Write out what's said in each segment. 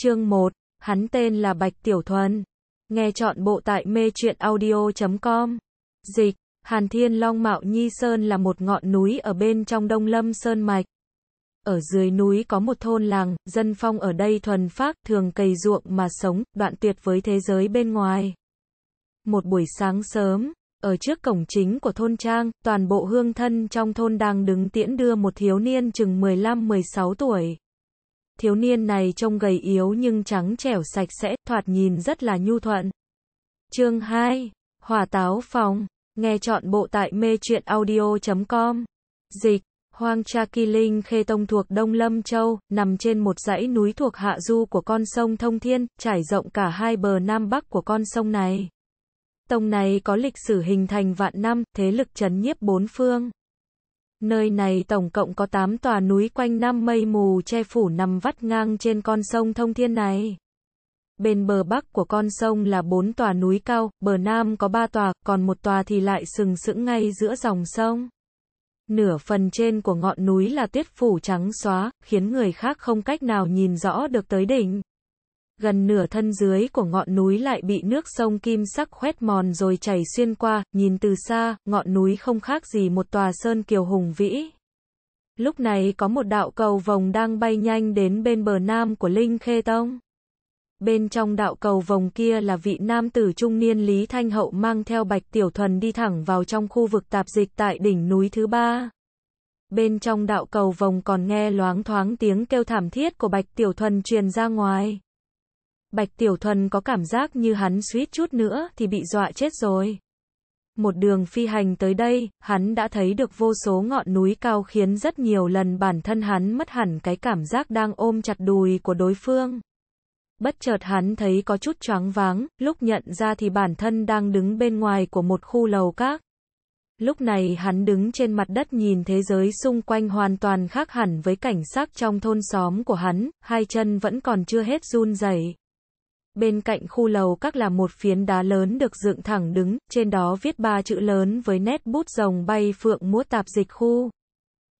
Chương 1, hắn tên là Bạch Tiểu Thuần. Nghe chọn bộ tại mê truyện audio.com. Dịch, Hàn Thiên Long Mạo Nhi Sơn là một ngọn núi ở bên trong Đông Lâm Sơn Mạch. Ở dưới núi có một thôn làng, dân phong ở đây thuần phác, thường cày ruộng mà sống, đoạn tuyệt với thế giới bên ngoài. Một buổi sáng sớm, ở trước cổng chính của thôn Trang, toàn bộ hương thân trong thôn đang đứng tiễn đưa một thiếu niên chừng 15-16 tuổi thiếu niên này trông gầy yếu nhưng trắng trẻo sạch sẽ, thoạt nhìn rất là nhu thuận. Chương 2. Hỏa táo phòng. Nghe chọn bộ tại mê truyện audio.com. Dịch. Hoang Cha Kỳ Linh Khê Tông thuộc Đông Lâm Châu, nằm trên một dãy núi thuộc hạ du của con sông Thông Thiên, trải rộng cả hai bờ nam bắc của con sông này. Tông này có lịch sử hình thành vạn năm, thế lực chấn nhiếp bốn phương. Nơi này tổng cộng có 8 tòa núi quanh năm mây mù che phủ nằm vắt ngang trên con sông thông thiên này. Bên bờ bắc của con sông là 4 tòa núi cao, bờ nam có 3 tòa, còn một tòa thì lại sừng sững ngay giữa dòng sông. Nửa phần trên của ngọn núi là tuyết phủ trắng xóa, khiến người khác không cách nào nhìn rõ được tới đỉnh gần nửa thân dưới của ngọn núi lại bị nước sông kim sắc khoét mòn rồi chảy xuyên qua, nhìn từ xa, ngọn núi không khác gì một tòa sơn kiều hùng vĩ. Lúc này có một đạo cầu vòng đang bay nhanh đến bên bờ nam của Linh Khê Tông. Bên trong đạo cầu vòng kia là vị nam tử trung niên Lý Thanh Hậu mang theo Bạch Tiểu Thuần đi thẳng vào trong khu vực tạp dịch tại đỉnh núi thứ ba. Bên trong đạo cầu vòng còn nghe loáng thoáng tiếng kêu thảm thiết của Bạch Tiểu Thuần truyền ra ngoài. Bạch Tiểu Thuần có cảm giác như hắn suýt chút nữa thì bị dọa chết rồi. Một đường phi hành tới đây, hắn đã thấy được vô số ngọn núi cao khiến rất nhiều lần bản thân hắn mất hẳn cái cảm giác đang ôm chặt đùi của đối phương. Bất chợt hắn thấy có chút choáng váng, lúc nhận ra thì bản thân đang đứng bên ngoài của một khu lầu các. Lúc này hắn đứng trên mặt đất nhìn thế giới xung quanh hoàn toàn khác hẳn với cảnh sắc trong thôn xóm của hắn, hai chân vẫn còn chưa hết run rẩy bên cạnh khu lầu các là một phiến đá lớn được dựng thẳng đứng, trên đó viết ba chữ lớn với nét bút rồng bay phượng múa tạp dịch khu.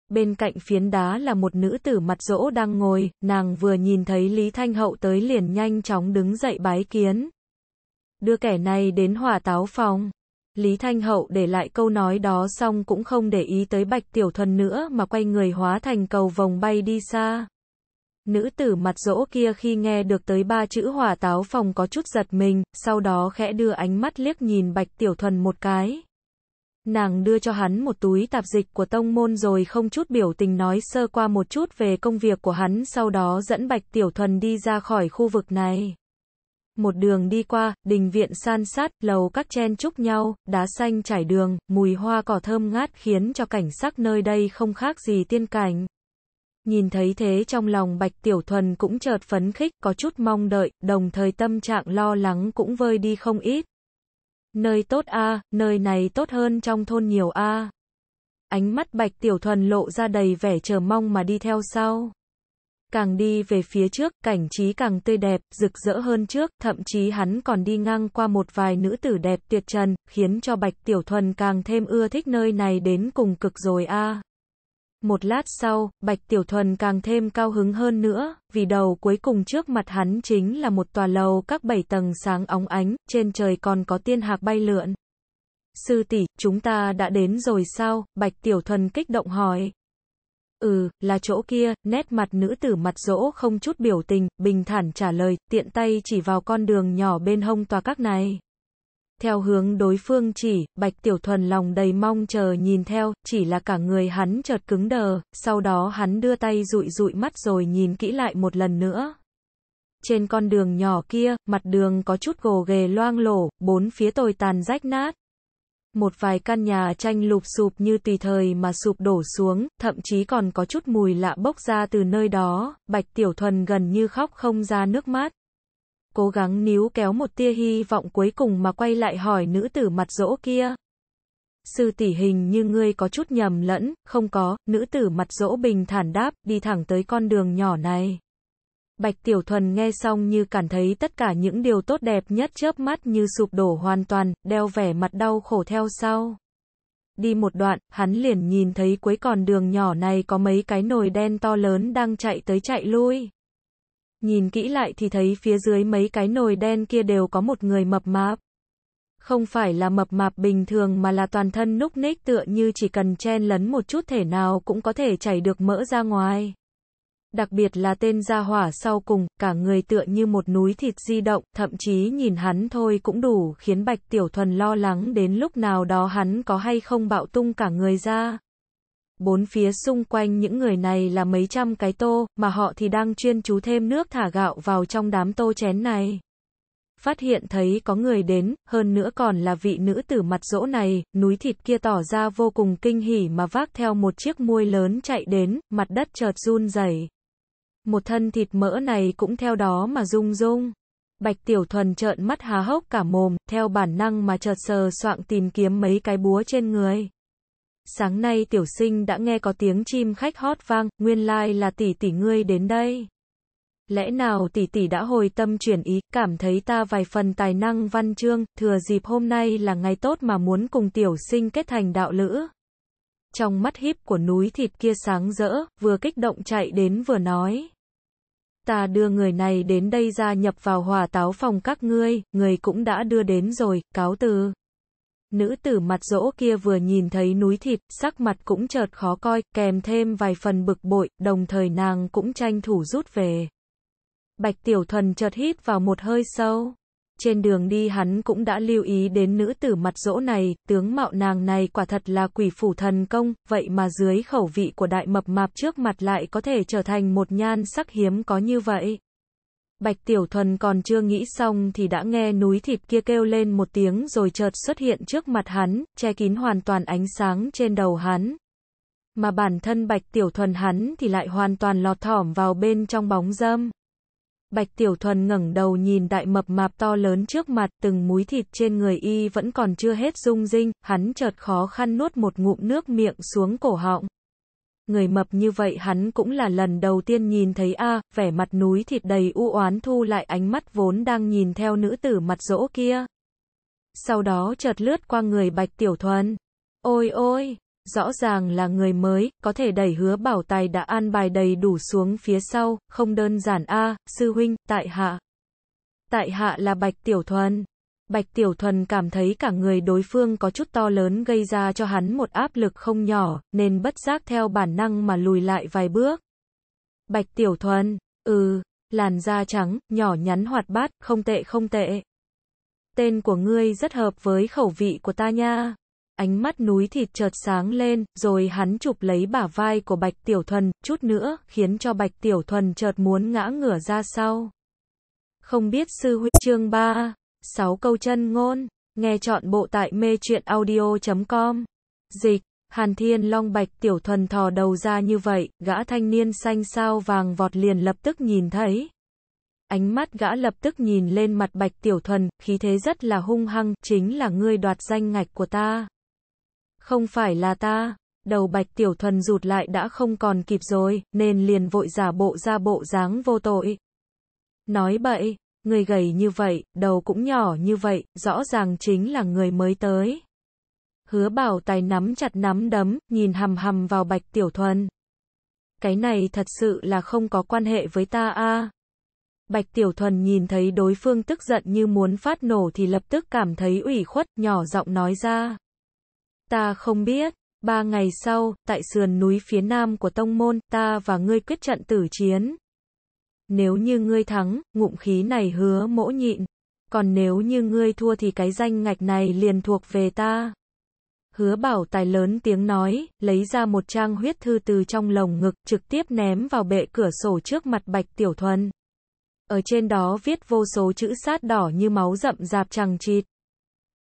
Bên cạnh phiến đá là một nữ tử mặt rỗ đang ngồi, nàng vừa nhìn thấy Lý Thanh Hậu tới liền nhanh chóng đứng dậy bái kiến. Đưa kẻ này đến hỏa táo phòng. Lý Thanh Hậu để lại câu nói đó xong cũng không để ý tới Bạch Tiểu Thuần nữa mà quay người hóa thành cầu vòng bay đi xa. Nữ tử mặt rỗ kia khi nghe được tới ba chữ hỏa táo phòng có chút giật mình, sau đó khẽ đưa ánh mắt liếc nhìn Bạch Tiểu Thuần một cái. Nàng đưa cho hắn một túi tạp dịch của tông môn rồi không chút biểu tình nói sơ qua một chút về công việc của hắn sau đó dẫn Bạch Tiểu Thuần đi ra khỏi khu vực này. Một đường đi qua, đình viện san sát, lầu các chen chúc nhau, đá xanh trải đường, mùi hoa cỏ thơm ngát khiến cho cảnh sắc nơi đây không khác gì tiên cảnh. Nhìn thấy thế trong lòng Bạch Tiểu Thuần cũng chợt phấn khích, có chút mong đợi, đồng thời tâm trạng lo lắng cũng vơi đi không ít. Nơi tốt a, nơi này tốt hơn trong thôn nhiều a. Ánh mắt Bạch Tiểu Thuần lộ ra đầy vẻ chờ mong mà đi theo sau. Càng đi về phía trước, cảnh trí càng tươi đẹp, rực rỡ hơn trước, thậm chí hắn còn đi ngang qua một vài nữ tử đẹp tuyệt trần, khiến cho Bạch Tiểu Thuần càng thêm ưa thích nơi này đến cùng cực rồi a. Một lát sau, Bạch Tiểu Thuần càng thêm cao hứng hơn nữa, vì đầu cuối cùng trước mặt hắn chính là một tòa lầu các bảy tầng sáng óng ánh, trên trời còn có tiên hạc bay lượn. Sư tỷ, chúng ta đã đến rồi sao? Bạch Tiểu Thuần kích động hỏi. Ừ, là chỗ kia, nét mặt nữ tử mặt rỗ không chút biểu tình, bình thản trả lời, tiện tay chỉ vào con đường nhỏ bên hông tòa các này theo hướng đối phương chỉ, Bạch Tiểu Thuần lòng đầy mong chờ nhìn theo, chỉ là cả người hắn chợt cứng đờ, sau đó hắn đưa tay dụi dụi mắt rồi nhìn kỹ lại một lần nữa. Trên con đường nhỏ kia, mặt đường có chút gồ ghề loang lổ, bốn phía tồi tàn rách nát. Một vài căn nhà tranh lụp sụp như tùy thời mà sụp đổ xuống, thậm chí còn có chút mùi lạ bốc ra từ nơi đó, Bạch Tiểu Thuần gần như khóc không ra nước mắt cố gắng níu kéo một tia hy vọng cuối cùng mà quay lại hỏi nữ tử mặt rỗ kia. Sư tỷ hình như ngươi có chút nhầm lẫn, không có, nữ tử mặt rỗ bình thản đáp, đi thẳng tới con đường nhỏ này. Bạch Tiểu Thuần nghe xong như cảm thấy tất cả những điều tốt đẹp nhất chớp mắt như sụp đổ hoàn toàn, đeo vẻ mặt đau khổ theo sau. Đi một đoạn, hắn liền nhìn thấy cuối con đường nhỏ này có mấy cái nồi đen to lớn đang chạy tới chạy lui. Nhìn kỹ lại thì thấy phía dưới mấy cái nồi đen kia đều có một người mập mạp. Không phải là mập mạp bình thường mà là toàn thân núc ních tựa như chỉ cần chen lấn một chút thể nào cũng có thể chảy được mỡ ra ngoài. Đặc biệt là tên gia hỏa sau cùng, cả người tựa như một núi thịt di động, thậm chí nhìn hắn thôi cũng đủ khiến Bạch Tiểu Thuần lo lắng đến lúc nào đó hắn có hay không bạo tung cả người ra bốn phía xung quanh những người này là mấy trăm cái tô, mà họ thì đang chuyên chú thêm nước thả gạo vào trong đám tô chén này. Phát hiện thấy có người đến, hơn nữa còn là vị nữ tử mặt rỗ này, núi thịt kia tỏ ra vô cùng kinh hỉ mà vác theo một chiếc muôi lớn chạy đến, mặt đất chợt run rẩy. Một thân thịt mỡ này cũng theo đó mà rung rung. Bạch Tiểu Thuần trợn mắt há hốc cả mồm, theo bản năng mà chợt sờ soạng tìm kiếm mấy cái búa trên người sáng nay tiểu sinh đã nghe có tiếng chim khách hót vang, nguyên lai là tỷ tỷ ngươi đến đây. Lẽ nào tỷ tỷ đã hồi tâm chuyển ý, cảm thấy ta vài phần tài năng văn chương, thừa dịp hôm nay là ngày tốt mà muốn cùng tiểu sinh kết thành đạo lữ. Trong mắt híp của núi thịt kia sáng rỡ, vừa kích động chạy đến vừa nói. Ta đưa người này đến đây gia nhập vào hòa táo phòng các ngươi, người cũng đã đưa đến rồi, cáo từ. Nữ tử mặt rỗ kia vừa nhìn thấy núi thịt, sắc mặt cũng chợt khó coi, kèm thêm vài phần bực bội, đồng thời nàng cũng tranh thủ rút về. Bạch Tiểu Thuần chợt hít vào một hơi sâu. Trên đường đi hắn cũng đã lưu ý đến nữ tử mặt rỗ này, tướng mạo nàng này quả thật là quỷ phủ thần công, vậy mà dưới khẩu vị của đại mập mạp trước mặt lại có thể trở thành một nhan sắc hiếm có như vậy. Bạch Tiểu Thuần còn chưa nghĩ xong thì đã nghe núi thịt kia kêu lên một tiếng rồi chợt xuất hiện trước mặt hắn, che kín hoàn toàn ánh sáng trên đầu hắn. Mà bản thân Bạch Tiểu Thuần hắn thì lại hoàn toàn lọt thỏm vào bên trong bóng dâm. Bạch Tiểu Thuần ngẩng đầu nhìn đại mập mạp to lớn trước mặt, từng múi thịt trên người y vẫn còn chưa hết rung rinh, hắn chợt khó khăn nuốt một ngụm nước miệng xuống cổ họng người mập như vậy hắn cũng là lần đầu tiên nhìn thấy a, vẻ mặt núi thịt đầy u oán thu lại ánh mắt vốn đang nhìn theo nữ tử mặt rỗ kia. Sau đó chợt lướt qua người Bạch Tiểu Thuần. Ôi ôi, rõ ràng là người mới, có thể đẩy hứa bảo tài đã an bài đầy đủ xuống phía sau, không đơn giản a, sư huynh, tại hạ. Tại hạ là Bạch Tiểu Thuần. Bạch Tiểu Thuần cảm thấy cả người đối phương có chút to lớn gây ra cho hắn một áp lực không nhỏ, nên bất giác theo bản năng mà lùi lại vài bước. Bạch Tiểu Thuần, ừ, làn da trắng, nhỏ nhắn hoạt bát, không tệ không tệ. Tên của ngươi rất hợp với khẩu vị của ta nha. Ánh mắt núi thịt chợt sáng lên, rồi hắn chụp lấy bả vai của Bạch Tiểu Thuần, chút nữa, khiến cho Bạch Tiểu Thuần chợt muốn ngã ngửa ra sau. Không biết sư huynh chương ba. 6 câu chân ngôn, nghe chọn bộ tại mê truyện audio.com. Dịch, Hàn Thiên Long Bạch tiểu thuần thò đầu ra như vậy, gã thanh niên xanh sao vàng vọt liền lập tức nhìn thấy. Ánh mắt gã lập tức nhìn lên mặt Bạch tiểu thuần, khí thế rất là hung hăng, chính là ngươi đoạt danh ngạch của ta. Không phải là ta, đầu Bạch tiểu thuần rụt lại đã không còn kịp rồi, nên liền vội giả bộ ra bộ dáng vô tội. Nói bậy người gầy như vậy, đầu cũng nhỏ như vậy, rõ ràng chính là người mới tới. Hứa bảo tài nắm chặt nắm đấm, nhìn hầm hầm vào bạch tiểu thuần. Cái này thật sự là không có quan hệ với ta a. Bạch Tiểu Thuần nhìn thấy đối phương tức giận như muốn phát nổ thì lập tức cảm thấy ủy khuất, nhỏ giọng nói ra. Ta không biết, ba ngày sau, tại sườn núi phía nam của Tông Môn, ta và ngươi quyết trận tử chiến. Nếu như ngươi thắng, ngụm khí này hứa mỗ nhịn. Còn nếu như ngươi thua thì cái danh ngạch này liền thuộc về ta. Hứa bảo tài lớn tiếng nói, lấy ra một trang huyết thư từ trong lồng ngực, trực tiếp ném vào bệ cửa sổ trước mặt Bạch Tiểu Thuần. Ở trên đó viết vô số chữ sát đỏ như máu rậm rạp chằng chịt.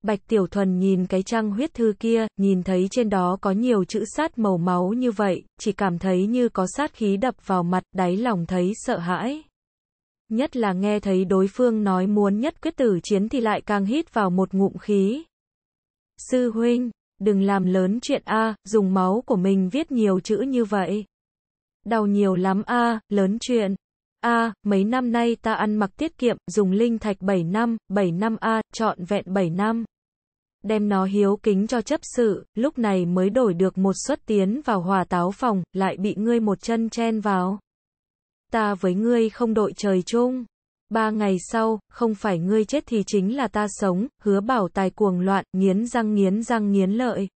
Bạch Tiểu Thuần nhìn cái trang huyết thư kia, nhìn thấy trên đó có nhiều chữ sát màu máu như vậy, chỉ cảm thấy như có sát khí đập vào mặt, đáy lòng thấy sợ hãi. Nhất là nghe thấy đối phương nói muốn nhất quyết tử chiến thì lại càng hít vào một ngụm khí. Sư huynh, đừng làm lớn chuyện A, dùng máu của mình viết nhiều chữ như vậy. Đau nhiều lắm A, lớn chuyện a, mấy năm nay ta ăn mặc tiết kiệm, dùng linh thạch 7 năm, 7 năm a, trọn vẹn 7 năm. Đem nó hiếu kính cho chấp sự, lúc này mới đổi được một suất tiến vào hòa táo phòng, lại bị ngươi một chân chen vào. Ta với ngươi không đội trời chung. Ba ngày sau, không phải ngươi chết thì chính là ta sống, hứa bảo tài cuồng loạn, nghiến răng nghiến răng nghiến lợi.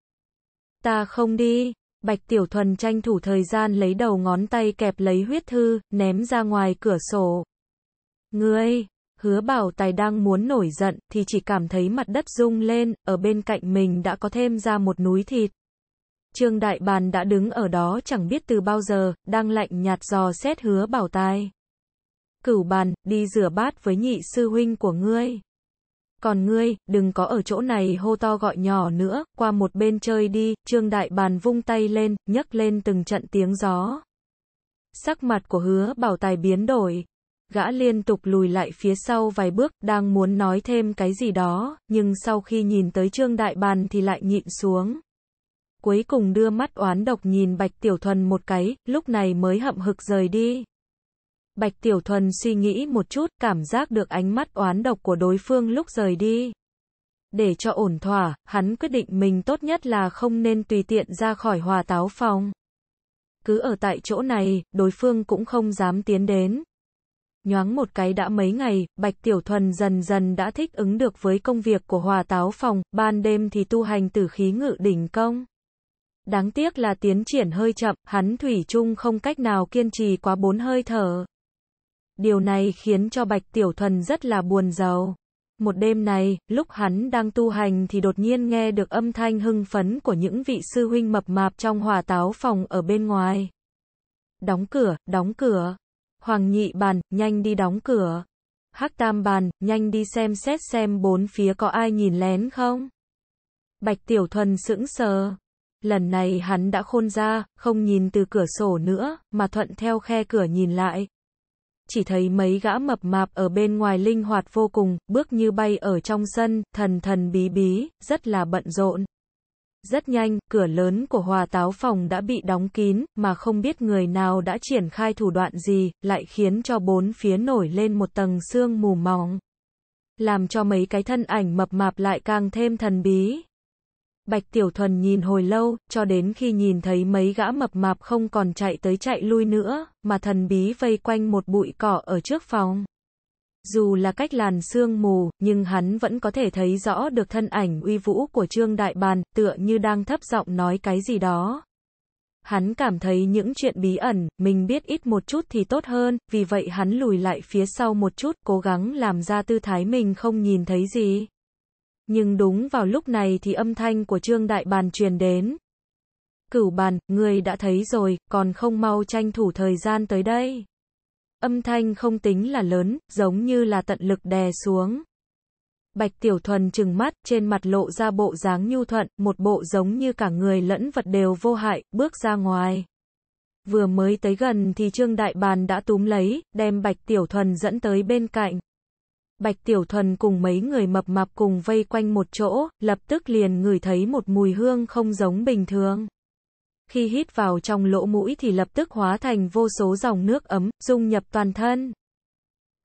Ta không đi, Bạch Tiểu Thuần tranh thủ thời gian lấy đầu ngón tay kẹp lấy huyết thư, ném ra ngoài cửa sổ. Ngươi, hứa bảo tài đang muốn nổi giận, thì chỉ cảm thấy mặt đất rung lên, ở bên cạnh mình đã có thêm ra một núi thịt. Trương Đại Bàn đã đứng ở đó chẳng biết từ bao giờ, đang lạnh nhạt dò xét hứa bảo tài. Cửu bàn, đi rửa bát với nhị sư huynh của ngươi. Còn ngươi, đừng có ở chỗ này hô to gọi nhỏ nữa, qua một bên chơi đi, Trương Đại Bàn vung tay lên, nhấc lên từng trận tiếng gió. Sắc mặt của hứa bảo tài biến đổi. Gã liên tục lùi lại phía sau vài bước, đang muốn nói thêm cái gì đó, nhưng sau khi nhìn tới Trương Đại Bàn thì lại nhịn xuống. Cuối cùng đưa mắt oán độc nhìn Bạch Tiểu Thuần một cái, lúc này mới hậm hực rời đi. Bạch Tiểu Thuần suy nghĩ một chút, cảm giác được ánh mắt oán độc của đối phương lúc rời đi. Để cho ổn thỏa, hắn quyết định mình tốt nhất là không nên tùy tiện ra khỏi hòa táo phòng. Cứ ở tại chỗ này, đối phương cũng không dám tiến đến. Nhoáng một cái đã mấy ngày, Bạch Tiểu Thuần dần dần đã thích ứng được với công việc của hòa táo phòng, ban đêm thì tu hành tử khí ngự đỉnh công. Đáng tiếc là tiến triển hơi chậm, hắn thủy chung không cách nào kiên trì quá bốn hơi thở. Điều này khiến cho Bạch Tiểu Thuần rất là buồn giàu. Một đêm này, lúc hắn đang tu hành thì đột nhiên nghe được âm thanh hưng phấn của những vị sư huynh mập mạp trong hòa táo phòng ở bên ngoài. Đóng cửa, đóng cửa. Hoàng nhị bàn, nhanh đi đóng cửa. Hắc tam bàn, nhanh đi xem xét xem bốn phía có ai nhìn lén không. Bạch Tiểu Thuần sững sờ. Lần này hắn đã khôn ra, không nhìn từ cửa sổ nữa, mà thuận theo khe cửa nhìn lại, chỉ thấy mấy gã mập mạp ở bên ngoài linh hoạt vô cùng, bước như bay ở trong sân, thần thần bí bí, rất là bận rộn. Rất nhanh, cửa lớn của hòa táo phòng đã bị đóng kín, mà không biết người nào đã triển khai thủ đoạn gì, lại khiến cho bốn phía nổi lên một tầng sương mù mỏng. Làm cho mấy cái thân ảnh mập mạp lại càng thêm thần bí, Bạch Tiểu Thuần nhìn hồi lâu, cho đến khi nhìn thấy mấy gã mập mạp không còn chạy tới chạy lui nữa, mà thần bí vây quanh một bụi cỏ ở trước phòng. Dù là cách làn sương mù, nhưng hắn vẫn có thể thấy rõ được thân ảnh uy vũ của Trương Đại Bàn, tựa như đang thấp giọng nói cái gì đó. Hắn cảm thấy những chuyện bí ẩn, mình biết ít một chút thì tốt hơn, vì vậy hắn lùi lại phía sau một chút, cố gắng làm ra tư thái mình không nhìn thấy gì. Nhưng đúng vào lúc này thì âm thanh của Trương Đại Bàn truyền đến. Cửu bàn, người đã thấy rồi, còn không mau tranh thủ thời gian tới đây. Âm thanh không tính là lớn, giống như là tận lực đè xuống. Bạch Tiểu Thuần trừng mắt, trên mặt lộ ra bộ dáng nhu thuận, một bộ giống như cả người lẫn vật đều vô hại, bước ra ngoài. Vừa mới tới gần thì Trương Đại Bàn đã túm lấy, đem Bạch Tiểu Thuần dẫn tới bên cạnh. Bạch Tiểu Thuần cùng mấy người mập mạp cùng vây quanh một chỗ, lập tức liền ngửi thấy một mùi hương không giống bình thường. Khi hít vào trong lỗ mũi thì lập tức hóa thành vô số dòng nước ấm, dung nhập toàn thân.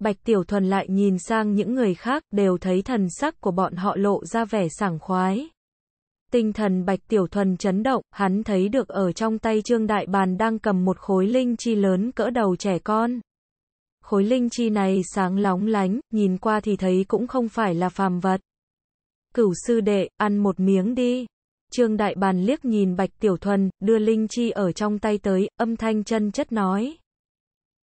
Bạch Tiểu Thuần lại nhìn sang những người khác, đều thấy thần sắc của bọn họ lộ ra vẻ sảng khoái. Tinh thần Bạch Tiểu Thuần chấn động, hắn thấy được ở trong tay Trương Đại Bàn đang cầm một khối linh chi lớn cỡ đầu trẻ con khối linh chi này sáng lóng lánh, nhìn qua thì thấy cũng không phải là phàm vật. Cửu sư đệ, ăn một miếng đi. Trương Đại Bàn liếc nhìn Bạch Tiểu Thuần, đưa linh chi ở trong tay tới, âm thanh chân chất nói.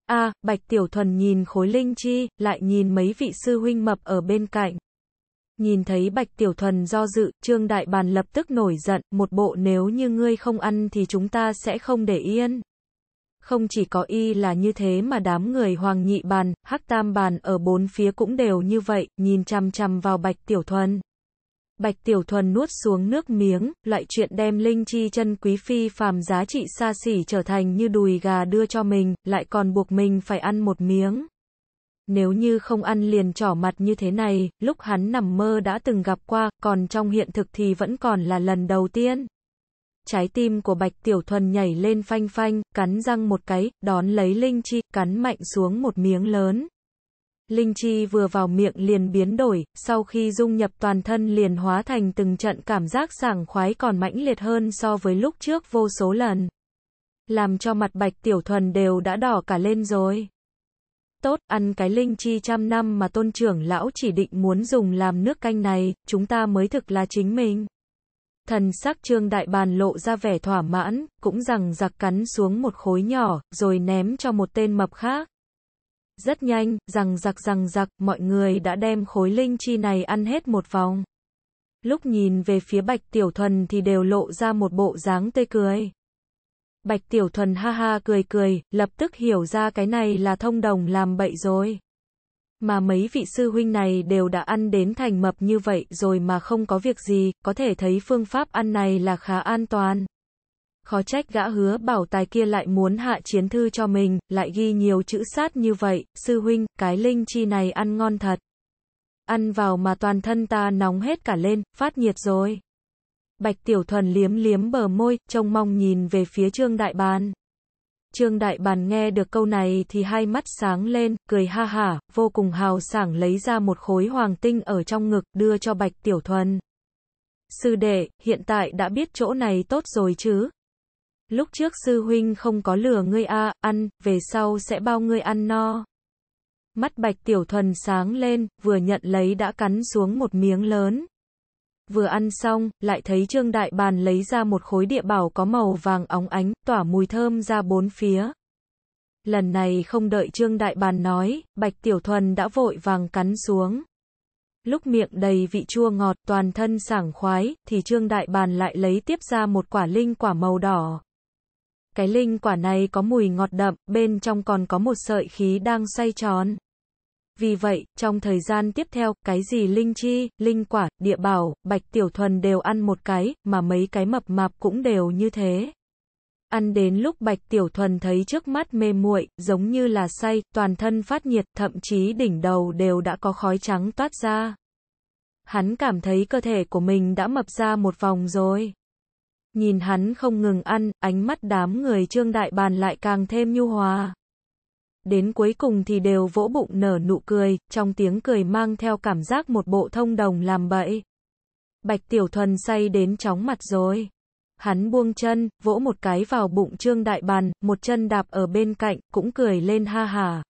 A, à, Bạch Tiểu Thuần nhìn khối linh chi, lại nhìn mấy vị sư huynh mập ở bên cạnh. Nhìn thấy Bạch Tiểu Thuần do dự, Trương Đại Bàn lập tức nổi giận, một bộ nếu như ngươi không ăn thì chúng ta sẽ không để yên. Không chỉ có y là như thế mà đám người hoàng nhị bàn, hắc tam bàn ở bốn phía cũng đều như vậy, nhìn chăm chăm vào bạch tiểu thuần. Bạch Tiểu Thuần nuốt xuống nước miếng, loại chuyện đem linh chi chân quý phi phàm giá trị xa xỉ trở thành như đùi gà đưa cho mình, lại còn buộc mình phải ăn một miếng. Nếu như không ăn liền trỏ mặt như thế này, lúc hắn nằm mơ đã từng gặp qua, còn trong hiện thực thì vẫn còn là lần đầu tiên. Trái tim của Bạch Tiểu Thuần nhảy lên phanh phanh, cắn răng một cái, đón lấy linh chi, cắn mạnh xuống một miếng lớn. Linh chi vừa vào miệng liền biến đổi, sau khi dung nhập toàn thân liền hóa thành từng trận cảm giác sảng khoái còn mãnh liệt hơn so với lúc trước vô số lần. Làm cho mặt Bạch Tiểu Thuần đều đã đỏ cả lên rồi tốt, ăn cái linh chi trăm năm mà tôn trưởng lão chỉ định muốn dùng làm nước canh này, chúng ta mới thực là chính mình thần sắc trương đại bàn lộ ra vẻ thỏa mãn, cũng rằng giặc cắn xuống một khối nhỏ, rồi ném cho một tên mập khác. Rất nhanh, rằng giặc rằng giặc, mọi người đã đem khối linh chi này ăn hết một vòng. Lúc nhìn về phía Bạch Tiểu Thuần thì đều lộ ra một bộ dáng tươi cười. Bạch Tiểu Thuần ha ha cười cười, lập tức hiểu ra cái này là thông đồng làm bậy rồi mà mấy vị sư huynh này đều đã ăn đến thành mập như vậy rồi mà không có việc gì, có thể thấy phương pháp ăn này là khá an toàn. Khó trách gã hứa bảo tài kia lại muốn hạ chiến thư cho mình, lại ghi nhiều chữ sát như vậy, sư huynh, cái linh chi này ăn ngon thật. Ăn vào mà toàn thân ta nóng hết cả lên, phát nhiệt rồi. Bạch Tiểu Thuần liếm liếm bờ môi, trông mong nhìn về phía Trương Đại Bàn. Trương Đại Bàn nghe được câu này thì hai mắt sáng lên, cười ha hả, vô cùng hào sảng lấy ra một khối hoàng tinh ở trong ngực đưa cho Bạch Tiểu Thuần. Sư đệ, hiện tại đã biết chỗ này tốt rồi chứ? Lúc trước sư huynh không có lừa ngươi a à, ăn, về sau sẽ bao ngươi ăn no. Mắt Bạch Tiểu Thuần sáng lên, vừa nhận lấy đã cắn xuống một miếng lớn vừa ăn xong, lại thấy Trương Đại Bàn lấy ra một khối địa bảo có màu vàng óng ánh, tỏa mùi thơm ra bốn phía. Lần này không đợi Trương Đại Bàn nói, Bạch Tiểu Thuần đã vội vàng cắn xuống. Lúc miệng đầy vị chua ngọt, toàn thân sảng khoái, thì Trương Đại Bàn lại lấy tiếp ra một quả linh quả màu đỏ. Cái linh quả này có mùi ngọt đậm, bên trong còn có một sợi khí đang xoay tròn. Vì vậy, trong thời gian tiếp theo, cái gì linh chi, linh quả, địa bảo, bạch tiểu thuần đều ăn một cái, mà mấy cái mập mạp cũng đều như thế. Ăn đến lúc Bạch Tiểu Thuần thấy trước mắt mê muội, giống như là say, toàn thân phát nhiệt, thậm chí đỉnh đầu đều đã có khói trắng toát ra. Hắn cảm thấy cơ thể của mình đã mập ra một vòng rồi. Nhìn hắn không ngừng ăn, ánh mắt đám người trương đại bàn lại càng thêm nhu hòa. Đến cuối cùng thì đều vỗ bụng nở nụ cười, trong tiếng cười mang theo cảm giác một bộ thông đồng làm bậy. Bạch Tiểu Thuần say đến chóng mặt rồi. Hắn buông chân, vỗ một cái vào bụng Trương Đại Bàn, một chân đạp ở bên cạnh, cũng cười lên ha hà.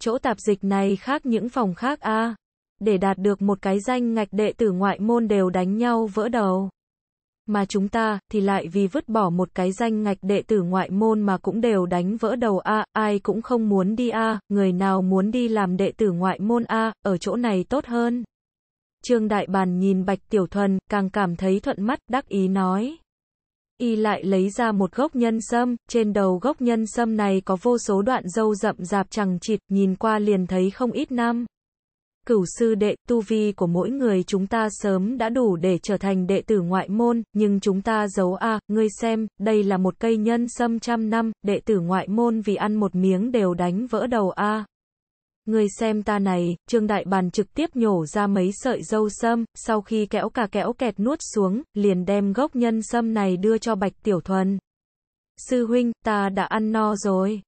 Chỗ tạp dịch này khác những phòng khác a Để đạt được một cái danh ngạch đệ tử ngoại môn đều đánh nhau vỡ đầu mà chúng ta thì lại vì vứt bỏ một cái danh ngạch đệ tử ngoại môn mà cũng đều đánh vỡ đầu a, ai cũng không muốn đi a, người nào muốn đi làm đệ tử ngoại môn a, ở chỗ này tốt hơn. Trương Đại Bàn nhìn Bạch Tiểu Thuần, càng cảm thấy thuận mắt, đắc ý nói. Y lại lấy ra một gốc nhân sâm, trên đầu gốc nhân sâm này có vô số đoạn dâu rậm rạp chẳng chịt, nhìn qua liền thấy không ít năm cửu sư đệ, tu vi của mỗi người chúng ta sớm đã đủ để trở thành đệ tử ngoại môn, nhưng chúng ta giấu a, à, ngươi xem, đây là một cây nhân sâm trăm năm, đệ tử ngoại môn vì ăn một miếng đều đánh vỡ đầu a. À. Người xem ta này, Trương Đại Bàn trực tiếp nhổ ra mấy sợi dâu sâm, sau khi kéo cả kéo kẹt nuốt xuống, liền đem gốc nhân sâm này đưa cho Bạch Tiểu Thuần. Sư huynh, ta đã ăn no rồi.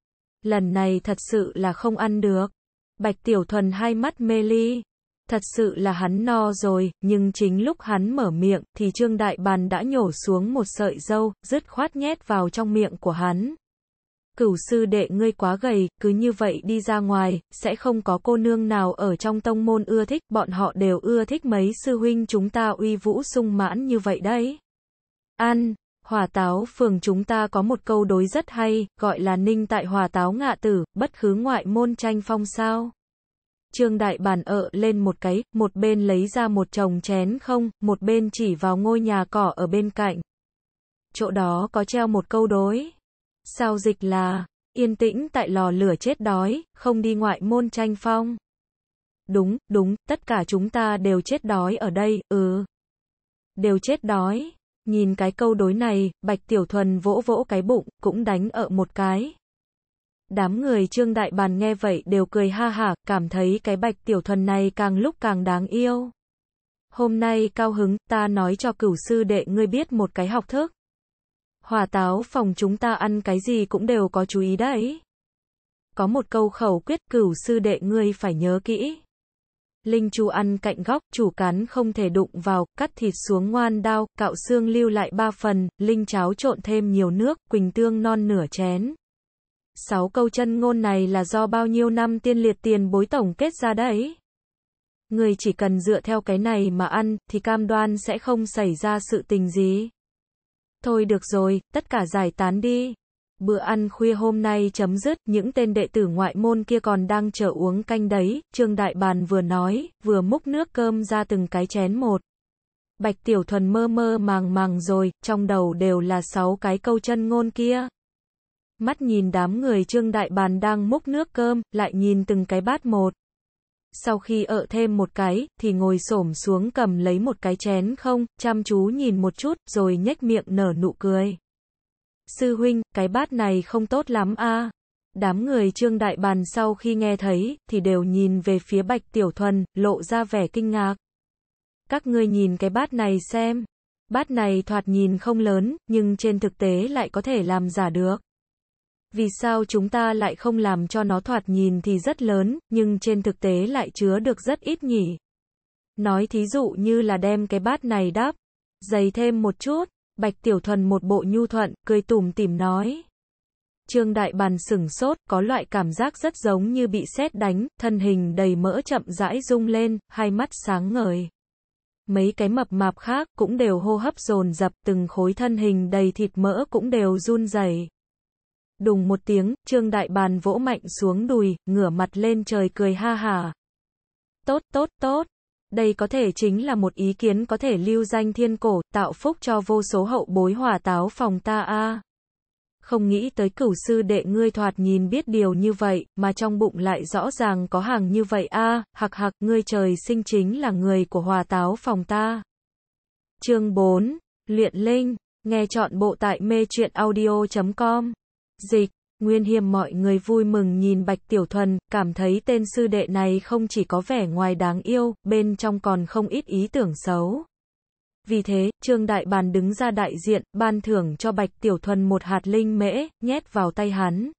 Lần này thật sự là không ăn được. Bạch Tiểu Thuần hai mắt mê ly. Thật sự là hắn no rồi, nhưng chính lúc hắn mở miệng, thì Trương Đại Bàn đã nhổ xuống một sợi dâu, dứt khoát nhét vào trong miệng của hắn. Cửu sư đệ ngươi quá gầy, cứ như vậy đi ra ngoài, sẽ không có cô nương nào ở trong tông môn ưa thích, bọn họ đều ưa thích mấy sư huynh chúng ta uy vũ sung mãn như vậy đấy. Ăn, Hòa táo phường chúng ta có một câu đối rất hay, gọi là ninh tại hòa táo ngạ tử, bất khứ ngoại môn tranh phong sao. Trương Đại bàn ợ lên một cái, một bên lấy ra một chồng chén không, một bên chỉ vào ngôi nhà cỏ ở bên cạnh. Chỗ đó có treo một câu đối. Sao dịch là, yên tĩnh tại lò lửa chết đói, không đi ngoại môn tranh phong. Đúng, đúng, tất cả chúng ta đều chết đói ở đây, ừ. Đều chết đói. Nhìn cái câu đối này, Bạch Tiểu Thuần vỗ vỗ cái bụng, cũng đánh ở một cái. Đám người Trương Đại Bàn nghe vậy đều cười ha hả, cảm thấy cái Bạch Tiểu Thuần này càng lúc càng đáng yêu. Hôm nay cao hứng, ta nói cho cửu sư đệ ngươi biết một cái học thức. Hòa táo phòng chúng ta ăn cái gì cũng đều có chú ý đấy. Có một câu khẩu quyết cửu sư đệ ngươi phải nhớ kỹ linh chu ăn cạnh góc, chủ cán không thể đụng vào, cắt thịt xuống ngoan đao, cạo xương lưu lại ba phần, linh cháo trộn thêm nhiều nước, quỳnh tương non nửa chén. Sáu câu chân ngôn này là do bao nhiêu năm tiên liệt tiền bối tổng kết ra đấy. Người chỉ cần dựa theo cái này mà ăn, thì cam đoan sẽ không xảy ra sự tình gì. Thôi được rồi, tất cả giải tán đi bữa ăn khuya hôm nay chấm dứt, những tên đệ tử ngoại môn kia còn đang chờ uống canh đấy, Trương Đại Bàn vừa nói, vừa múc nước cơm ra từng cái chén một. Bạch Tiểu Thuần mơ mơ màng màng rồi, trong đầu đều là sáu cái câu chân ngôn kia. Mắt nhìn đám người Trương Đại Bàn đang múc nước cơm, lại nhìn từng cái bát một. Sau khi ở thêm một cái, thì ngồi xổm xuống cầm lấy một cái chén không, chăm chú nhìn một chút, rồi nhếch miệng nở nụ cười. Sư huynh, cái bát này không tốt lắm a. À. Đám người Trương Đại Bàn sau khi nghe thấy, thì đều nhìn về phía Bạch Tiểu Thuần, lộ ra vẻ kinh ngạc. Các ngươi nhìn cái bát này xem. Bát này thoạt nhìn không lớn, nhưng trên thực tế lại có thể làm giả được. Vì sao chúng ta lại không làm cho nó thoạt nhìn thì rất lớn, nhưng trên thực tế lại chứa được rất ít nhỉ? Nói thí dụ như là đem cái bát này đáp, dày thêm một chút, Bạch Tiểu Thuần một bộ nhu thuận, cười tủm tỉm nói. Trương Đại Bàn sửng sốt, có loại cảm giác rất giống như bị sét đánh, thân hình đầy mỡ chậm rãi rung lên, hai mắt sáng ngời. Mấy cái mập mạp khác cũng đều hô hấp dồn dập, từng khối thân hình đầy thịt mỡ cũng đều run rẩy. Đùng một tiếng, Trương Đại Bàn vỗ mạnh xuống đùi, ngửa mặt lên trời cười ha hả. Tốt tốt tốt. Đây có thể chính là một ý kiến có thể lưu danh thiên cổ, tạo phúc cho vô số hậu bối hỏa táo phòng ta a. Không nghĩ tới cửu sư đệ ngươi thoạt nhìn biết điều như vậy, mà trong bụng lại rõ ràng có hàng như vậy a, à, hặc hặc ngươi trời sinh chính là người của hòa táo phòng ta. Chương 4. Luyện Linh. Nghe chọn bộ tại mê chuyện audio.com. Dịch. Nguyên Hiêm mọi người vui mừng nhìn Bạch Tiểu Thuần, cảm thấy tên sư đệ này không chỉ có vẻ ngoài đáng yêu, bên trong còn không ít ý tưởng xấu. Vì thế, Trương Đại Bàn đứng ra đại diện, ban thưởng cho Bạch Tiểu Thuần một hạt linh mễ, nhét vào tay hắn.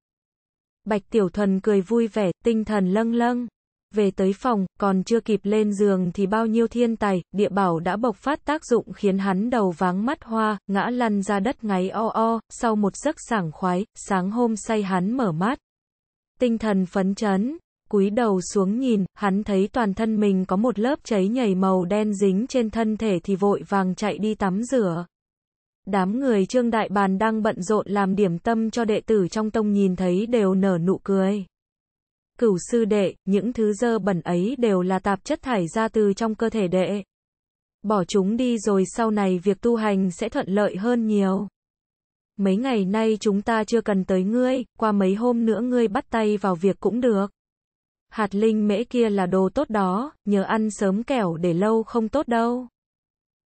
Bạch Tiểu Thuần cười vui vẻ, tinh thần lâng lâng. Về tới phòng, còn chưa kịp lên giường thì bao nhiêu thiên tài, địa bảo đã bộc phát tác dụng khiến hắn đầu váng mắt hoa, ngã lăn ra đất ngáy o o, sau một giấc sảng khoái, sáng hôm say hắn mở mắt. Tinh thần phấn chấn, cúi đầu xuống nhìn, hắn thấy toàn thân mình có một lớp cháy nhảy màu đen dính trên thân thể thì vội vàng chạy đi tắm rửa. Đám người Trương Đại Bàn đang bận rộn làm điểm tâm cho đệ tử trong tông nhìn thấy đều nở nụ cười cửu sư đệ, những thứ dơ bẩn ấy đều là tạp chất thải ra từ trong cơ thể đệ. Bỏ chúng đi rồi sau này việc tu hành sẽ thuận lợi hơn nhiều. Mấy ngày nay chúng ta chưa cần tới ngươi, qua mấy hôm nữa ngươi bắt tay vào việc cũng được. Hạt linh mễ kia là đồ tốt đó, nhớ ăn sớm kẻo để lâu không tốt đâu.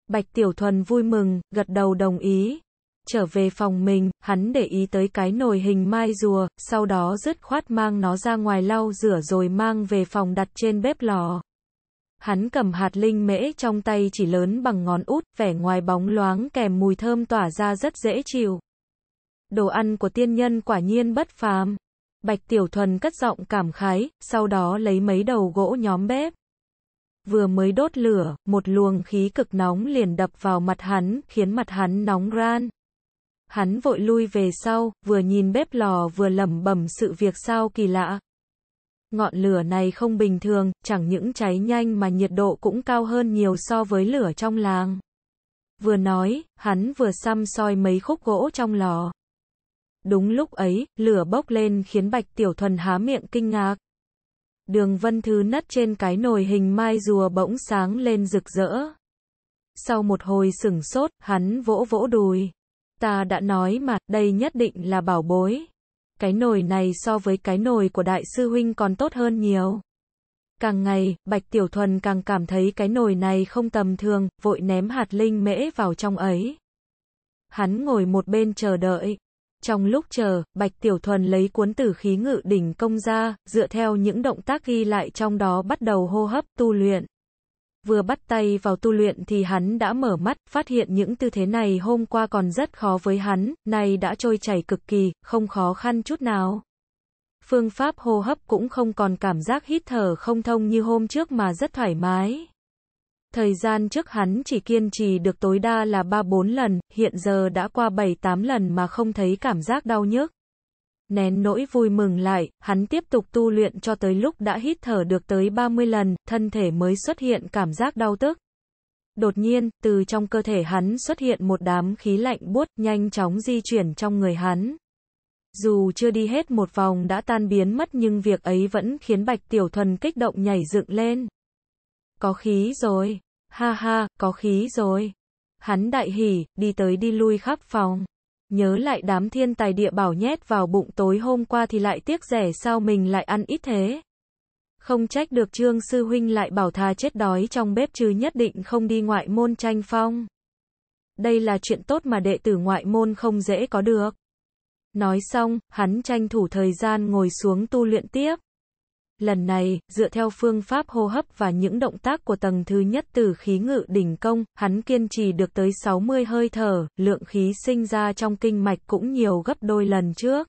Bạch Tiểu Thuần vui mừng, gật đầu đồng ý, trở về phòng mình, hắn để ý tới cái nồi hình mai rùa, sau đó dứt khoát mang nó ra ngoài lau rửa rồi mang về phòng đặt trên bếp lò. Hắn cầm hạt linh mễ trong tay chỉ lớn bằng ngón út, vẻ ngoài bóng loáng kèm mùi thơm tỏa ra rất dễ chịu. Đồ ăn của tiên nhân quả nhiên bất phàm. Bạch Tiểu Thuần cất giọng cảm khái, sau đó lấy mấy đầu gỗ nhóm bếp. Vừa mới đốt lửa, một luồng khí cực nóng liền đập vào mặt hắn, khiến mặt hắn nóng ran hắn vội lui về sau, vừa nhìn bếp lò vừa lẩm bẩm sự việc sao kỳ lạ. Ngọn lửa này không bình thường, chẳng những cháy nhanh mà nhiệt độ cũng cao hơn nhiều so với lửa trong làng. Vừa nói, hắn vừa xăm soi mấy khúc gỗ trong lò. Đúng lúc ấy, lửa bốc lên khiến Bạch Tiểu Thuần há miệng kinh ngạc. Đường vân thứ nắt trên cái nồi hình mai rùa bỗng sáng lên rực rỡ. Sau một hồi sửng sốt, hắn vỗ vỗ đùi. Ta đã nói mà, đây nhất định là bảo bối. Cái nồi này so với cái nồi của đại sư huynh còn tốt hơn nhiều. Càng ngày, Bạch Tiểu Thuần càng cảm thấy cái nồi này không tầm thường, vội ném hạt linh mễ vào trong ấy. Hắn ngồi một bên chờ đợi. Trong lúc chờ, Bạch Tiểu Thuần lấy cuốn tử khí ngự đỉnh công ra, dựa theo những động tác ghi lại trong đó bắt đầu hô hấp tu luyện vừa bắt tay vào tu luyện thì hắn đã mở mắt, phát hiện những tư thế này hôm qua còn rất khó với hắn, nay đã trôi chảy cực kỳ, không khó khăn chút nào. Phương pháp hô hấp cũng không còn cảm giác hít thở không thông như hôm trước mà rất thoải mái. Thời gian trước hắn chỉ kiên trì được tối đa là 3-4 lần, hiện giờ đã qua 7-8 lần mà không thấy cảm giác đau nhức nén nỗi vui mừng lại, hắn tiếp tục tu luyện cho tới lúc đã hít thở được tới 30 lần, thân thể mới xuất hiện cảm giác đau tức. Đột nhiên, từ trong cơ thể hắn xuất hiện một đám khí lạnh buốt nhanh chóng di chuyển trong người hắn. Dù chưa đi hết một vòng đã tan biến mất nhưng việc ấy vẫn khiến Bạch Tiểu Thuần kích động nhảy dựng lên. Có khí rồi, ha ha, có khí rồi. Hắn đại hỉ, đi tới đi lui khắp phòng. Nhớ lại đám thiên tài địa bảo nhét vào bụng tối hôm qua thì lại tiếc rẻ sao mình lại ăn ít thế. Không trách được trương sư huynh lại bảo tha chết đói trong bếp chứ nhất định không đi ngoại môn tranh phong. Đây là chuyện tốt mà đệ tử ngoại môn không dễ có được. Nói xong, hắn tranh thủ thời gian ngồi xuống tu luyện tiếp. Lần này, dựa theo phương pháp hô hấp và những động tác của tầng thứ nhất từ khí ngự đỉnh công, hắn kiên trì được tới 60 hơi thở, lượng khí sinh ra trong kinh mạch cũng nhiều gấp đôi lần trước.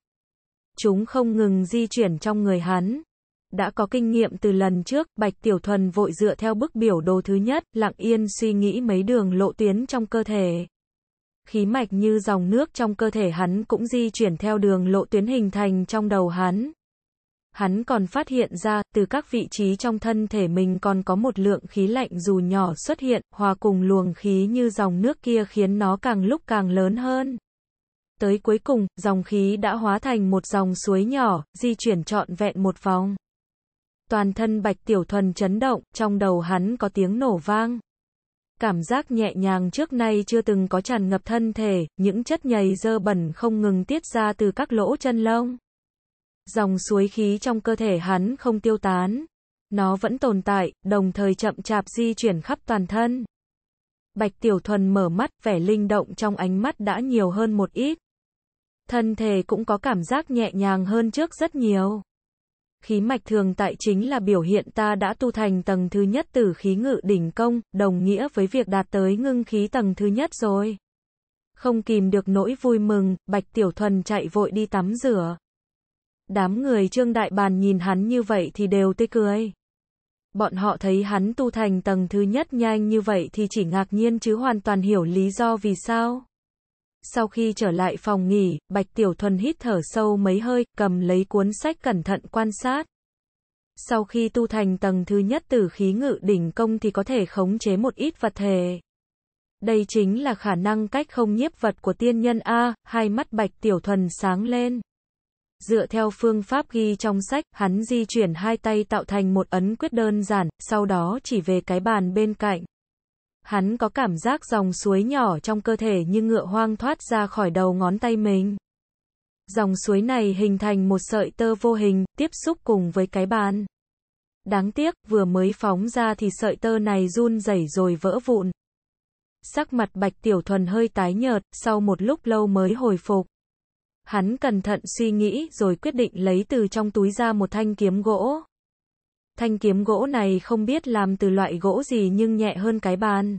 Chúng không ngừng di chuyển trong người hắn. Đã có kinh nghiệm từ lần trước, Bạch Tiểu Thuần vội dựa theo bức biểu đồ thứ nhất, lặng yên suy nghĩ mấy đường lộ tuyến trong cơ thể. Khí mạch như dòng nước trong cơ thể hắn cũng di chuyển theo đường lộ tuyến hình thành trong đầu hắn. Hắn còn phát hiện ra, từ các vị trí trong thân thể mình còn có một lượng khí lạnh dù nhỏ xuất hiện, hòa cùng luồng khí như dòng nước kia khiến nó càng lúc càng lớn hơn. Tới cuối cùng, dòng khí đã hóa thành một dòng suối nhỏ, di chuyển trọn vẹn một vòng. Toàn thân Bạch Tiểu Thuần chấn động, trong đầu hắn có tiếng nổ vang. Cảm giác nhẹ nhàng trước nay chưa từng có tràn ngập thân thể, những chất nhầy dơ bẩn không ngừng tiết ra từ các lỗ chân lông. Dòng suối khí trong cơ thể hắn không tiêu tán. Nó vẫn tồn tại, đồng thời chậm chạp di chuyển khắp toàn thân. Bạch Tiểu Thuần mở mắt, vẻ linh động trong ánh mắt đã nhiều hơn một ít. Thân thể cũng có cảm giác nhẹ nhàng hơn trước rất nhiều. Khí mạch thường tại chính là biểu hiện ta đã tu thành tầng thứ nhất từ khí ngự đỉnh công, đồng nghĩa với việc đạt tới ngưng khí tầng thứ nhất rồi. Không kìm được nỗi vui mừng, Bạch Tiểu Thuần chạy vội đi tắm rửa. Đám người Trương Đại Bàn nhìn hắn như vậy thì đều tê cười. Bọn họ thấy hắn tu thành tầng thứ nhất nhanh như vậy thì chỉ ngạc nhiên chứ hoàn toàn hiểu lý do vì sao. Sau khi trở lại phòng nghỉ, Bạch Tiểu Thuần hít thở sâu mấy hơi, cầm lấy cuốn sách cẩn thận quan sát. Sau khi tu thành tầng thứ nhất từ khí ngự đỉnh công thì có thể khống chế một ít vật thể. Đây chính là khả năng cách không nhiếp vật của tiên nhân A, hai mắt Bạch Tiểu Thuần sáng lên. Dựa theo phương pháp ghi trong sách, hắn di chuyển hai tay tạo thành một ấn quyết đơn giản, sau đó chỉ về cái bàn bên cạnh. Hắn có cảm giác dòng suối nhỏ trong cơ thể như ngựa hoang thoát ra khỏi đầu ngón tay mình. Dòng suối này hình thành một sợi tơ vô hình, tiếp xúc cùng với cái bàn. Đáng tiếc, vừa mới phóng ra thì sợi tơ này run rẩy rồi vỡ vụn. Sắc mặt Bạch Tiểu Thuần hơi tái nhợt, sau một lúc lâu mới hồi phục. Hắn cẩn thận suy nghĩ rồi quyết định lấy từ trong túi ra một thanh kiếm gỗ. Thanh kiếm gỗ này không biết làm từ loại gỗ gì nhưng nhẹ hơn cái bàn.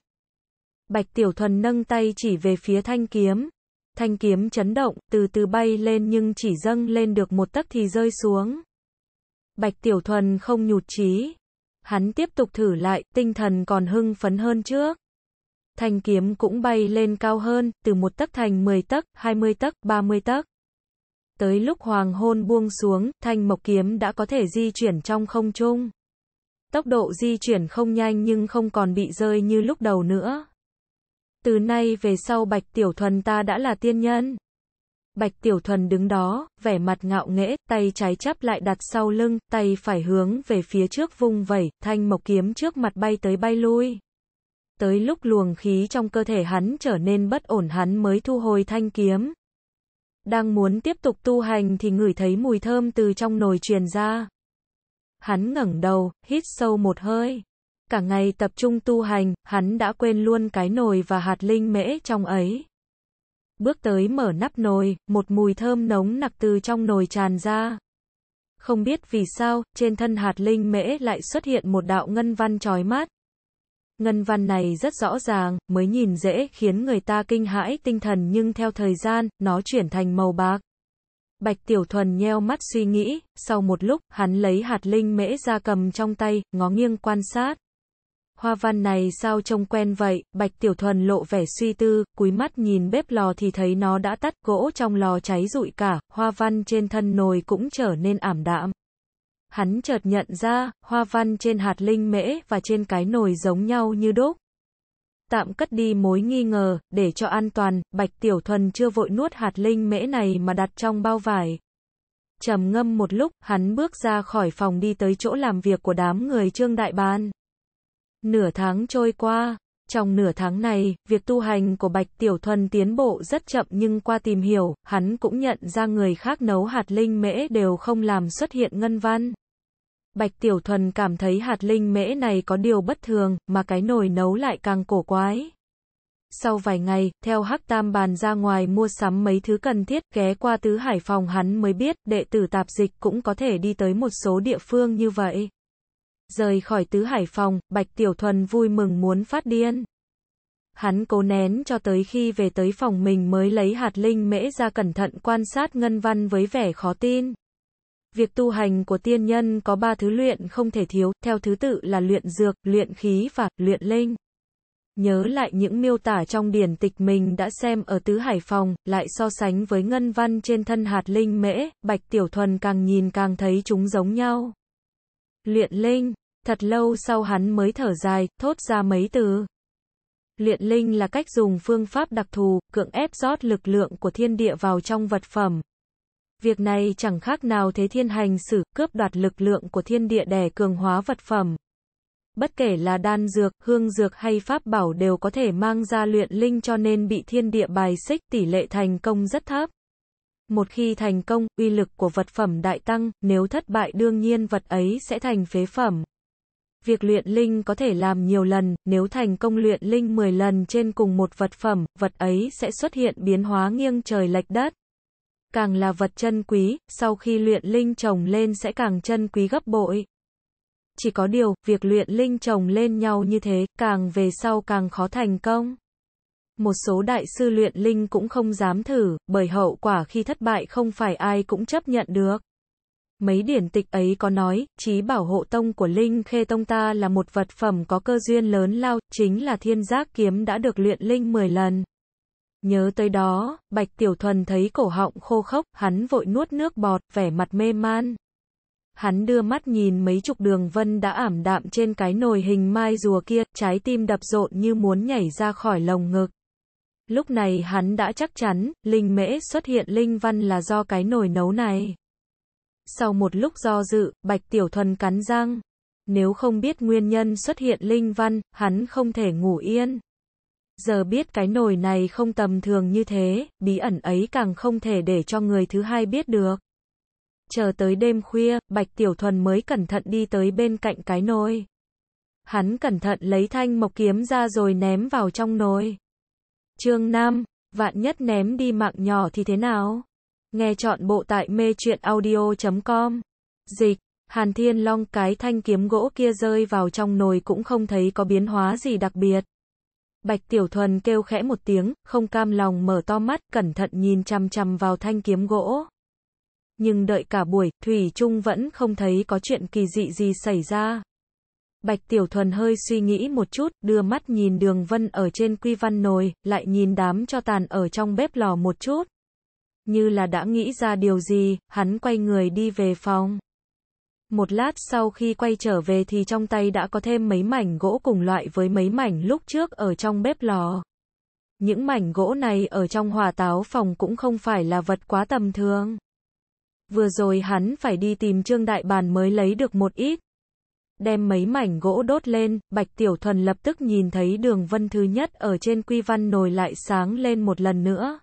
Bạch Tiểu Thuần nâng tay chỉ về phía thanh kiếm. Thanh kiếm chấn động, từ từ bay lên nhưng chỉ dâng lên được một tấc thì rơi xuống. Bạch Tiểu Thuần không nhụt chí. Hắn tiếp tục thử lại, tinh thần còn hưng phấn hơn trước. Thanh kiếm cũng bay lên cao hơn, từ một tấc thành 10 tấc, 20 tấc, 30 tấc. Tới lúc hoàng hôn buông xuống, thanh mộc kiếm đã có thể di chuyển trong không trung. Tốc độ di chuyển không nhanh nhưng không còn bị rơi như lúc đầu nữa. Từ nay về sau Bạch Tiểu Thuần ta đã là tiên nhân. Bạch Tiểu Thuần đứng đó, vẻ mặt ngạo nghễ, tay trái chắp lại đặt sau lưng, tay phải hướng về phía trước vung vẩy, thanh mộc kiếm trước mặt bay tới bay lui. Tới lúc luồng khí trong cơ thể hắn trở nên bất ổn hắn mới thu hồi thanh kiếm. Đang muốn tiếp tục tu hành thì ngửi thấy mùi thơm từ trong nồi truyền ra. Hắn ngẩng đầu, hít sâu một hơi. Cả ngày tập trung tu hành, hắn đã quên luôn cái nồi và hạt linh mễ trong ấy. Bước tới mở nắp nồi, một mùi thơm nóng nặc từ trong nồi tràn ra. Không biết vì sao, trên thân hạt linh mễ lại xuất hiện một đạo ngân văn trói mát, Ngân văn này rất rõ ràng, mới nhìn dễ khiến người ta kinh hãi tinh thần nhưng theo thời gian, nó chuyển thành màu bạc. Bạch Tiểu Thuần nheo mắt suy nghĩ, sau một lúc, hắn lấy hạt linh mễ ra cầm trong tay, ngó nghiêng quan sát. Hoa văn này sao trông quen vậy, Bạch Tiểu Thuần lộ vẻ suy tư, cúi mắt nhìn bếp lò thì thấy nó đã tắt, gỗ trong lò cháy rụi cả, hoa văn trên thân nồi cũng trở nên ảm đạm. Hắn chợt nhận ra, hoa văn trên hạt linh mễ và trên cái nồi giống nhau như đúc. Tạm cất đi mối nghi ngờ, để cho an toàn, Bạch Tiểu Thuần chưa vội nuốt hạt linh mễ này mà đặt trong bao vải. Trầm ngâm một lúc, hắn bước ra khỏi phòng đi tới chỗ làm việc của đám người Trương Đại Ban. Nửa tháng trôi qua, trong nửa tháng này, việc tu hành của Bạch Tiểu Thuần tiến bộ rất chậm nhưng qua tìm hiểu, hắn cũng nhận ra người khác nấu hạt linh mễ đều không làm xuất hiện ngân văn. Bạch Tiểu Thuần cảm thấy hạt linh mễ này có điều bất thường, mà cái nồi nấu lại càng cổ quái. Sau vài ngày, theo Hắc Tam bàn ra ngoài mua sắm mấy thứ cần thiết, ghé qua tứ hải phòng hắn mới biết, đệ tử tạp dịch cũng có thể đi tới một số địa phương như vậy. Rời khỏi tứ hải phòng, Bạch Tiểu Thuần vui mừng muốn phát điên. Hắn cố nén cho tới khi về tới phòng mình mới lấy hạt linh mễ ra cẩn thận quan sát ngân văn với vẻ khó tin. Việc tu hành của tiên nhân có ba thứ luyện không thể thiếu, theo thứ tự là luyện dược, luyện khí và luyện linh. Nhớ lại những miêu tả trong điển tịch mình đã xem ở Tứ Hải Phòng, lại so sánh với ngân văn trên thân hạt linh mễ, Bạch Tiểu Thuần càng nhìn càng thấy chúng giống nhau. Luyện linh, thật lâu sau hắn mới thở dài, thốt ra mấy từ. Luyện linh là cách dùng phương pháp đặc thù, cưỡng ép rót lực lượng của thiên địa vào trong vật phẩm, Việc này chẳng khác nào thế thiên hành xử, cướp đoạt lực lượng của thiên địa để cường hóa vật phẩm. Bất kể là đan dược, hương dược hay pháp bảo đều có thể mang ra luyện linh cho nên bị thiên địa bài xích tỷ lệ thành công rất thấp. Một khi thành công, uy lực của vật phẩm đại tăng, nếu thất bại đương nhiên vật ấy sẽ thành phế phẩm. Việc luyện linh có thể làm nhiều lần, nếu thành công luyện linh 10 lần trên cùng một vật phẩm, vật ấy sẽ xuất hiện biến hóa nghiêng trời lệch đất càng là vật chân quý, sau khi luyện linh trồng lên sẽ càng chân quý gấp bội. Chỉ có điều, việc luyện linh trồng lên nhau như thế, càng về sau càng khó thành công. Một số đại sư luyện linh cũng không dám thử, bởi hậu quả khi thất bại không phải ai cũng chấp nhận được. Mấy điển tịch ấy có nói, trí bảo hộ tông của Linh Khê Tông ta là một vật phẩm có cơ duyên lớn lao, chính là thiên giác kiếm đã được luyện linh 10 lần. Nhớ tới đó, Bạch Tiểu Thuần thấy cổ họng khô khốc, hắn vội nuốt nước bọt, vẻ mặt mê man. Hắn đưa mắt nhìn mấy chục đường vân đã ảm đạm trên cái nồi hình mai rùa kia, trái tim đập rộn như muốn nhảy ra khỏi lồng ngực. Lúc này hắn đã chắc chắn, linh mễ xuất hiện linh văn là do cái nồi nấu này. Sau một lúc do dự, Bạch Tiểu Thuần cắn răng. Nếu không biết nguyên nhân xuất hiện linh văn, hắn không thể ngủ yên giờ biết cái nồi này không tầm thường như thế, bí ẩn ấy càng không thể để cho người thứ hai biết được. Chờ tới đêm khuya, Bạch Tiểu Thuần mới cẩn thận đi tới bên cạnh cái nồi. Hắn cẩn thận lấy thanh mộc kiếm ra rồi ném vào trong nồi. Chương 5, vạn nhất ném đi mạng nhỏ thì thế nào? Nghe chọn bộ tại mê chuyện audio.com. Dịch, Hàn Thiên Long cái thanh kiếm gỗ kia rơi vào trong nồi cũng không thấy có biến hóa gì đặc biệt. Bạch Tiểu Thuần kêu khẽ một tiếng, không cam lòng mở to mắt, cẩn thận nhìn chăm chăm vào thanh kiếm gỗ. Nhưng đợi cả buổi, Thủy Trung vẫn không thấy có chuyện kỳ dị gì xảy ra. Bạch Tiểu Thuần hơi suy nghĩ một chút, đưa mắt nhìn đường vân ở trên quy văn nồi, lại nhìn đám cho tàn ở trong bếp lò một chút. Như là đã nghĩ ra điều gì, hắn quay người đi về phòng một lát sau khi quay trở về thì trong tay đã có thêm mấy mảnh gỗ cùng loại với mấy mảnh lúc trước ở trong bếp lò. Những mảnh gỗ này ở trong hòa táo phòng cũng không phải là vật quá tầm thường. Vừa rồi hắn phải đi tìm Trương Đại Bàn mới lấy được một ít. Đem mấy mảnh gỗ đốt lên, Bạch Tiểu Thuần lập tức nhìn thấy đường vân thứ nhất ở trên quy văn nồi lại sáng lên một lần nữa.